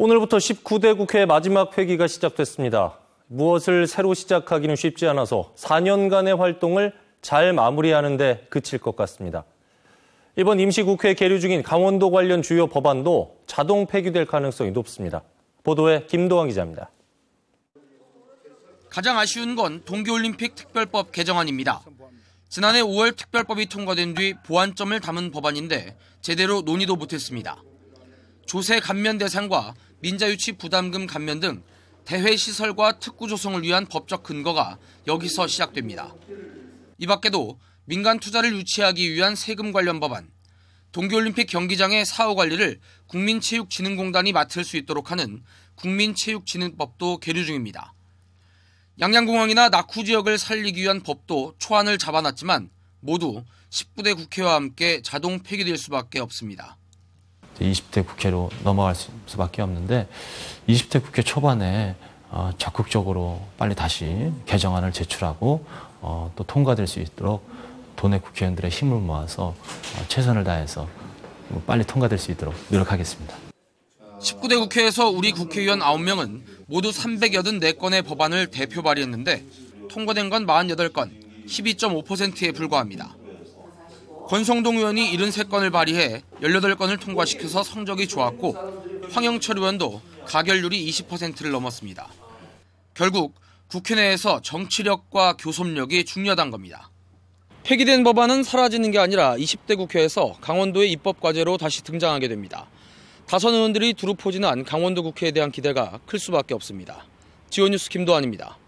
오늘부터 19대 국회 마지막 회기가 시작됐습니다. 무엇을 새로 시작하기는 쉽지 않아서 4년간의 활동을 잘 마무리하는데 그칠 것 같습니다. 이번 임시국회 계류 중인 강원도 관련 주요 법안도 자동 폐기될 가능성이 높습니다. 보도에 김도환 기자입니다. 가장 아쉬운 건 동계올림픽 특별법 개정안입니다. 지난해 5월 특별법이 통과된 뒤 보완점을 담은 법안인데 제대로 논의도 못했습니다. 조세 감면 대상과 민자유치 부담금 감면 등 대회 시설과 특구 조성을 위한 법적 근거가 여기서 시작됩니다. 이 밖에도 민간 투자를 유치하기 위한 세금 관련 법안, 동계올림픽 경기장의 사후 관리를 국민체육진흥공단이 맡을 수 있도록 하는 국민체육진흥법도 계류 중입니다. 양양공항이나 낙후 지역을 살리기 위한 법도 초안을 잡아놨지만 모두 19대 국회와 함께 자동 폐기될 수밖에 없습니다. 20대 국회로 넘어갈 수밖에 없는데 20대 국회 초반에 어, 적극적으로 빨리 다시 개정안을 제출하고 어, 또 통과될 수 있도록 돈의 국회의원들의 힘을 모아서 어, 최선을 다해서 뭐 빨리 통과될 수 있도록 노력하겠습니다. 19대 국회에서 우리 국회의원 9명은 모두 384건의 법안을 대표 발의했는데 통과된 건 48건, 12.5%에 불과합니다. 권성동 의원이 73건을 발의해 18건을 통과시켜서 성적이 좋았고 황영철 의원도 가결률이 20%를 넘었습니다. 결국 국회 내에서 정치력과 교섭력이 중요하단 겁니다. 폐기된 법안은 사라지는 게 아니라 20대 국회에서 강원도의 입법 과제로 다시 등장하게 됩니다. 다선 의원들이 두루 포진한 강원도 국회에 대한 기대가 클 수밖에 없습니다. 지원뉴스 김도환입니다.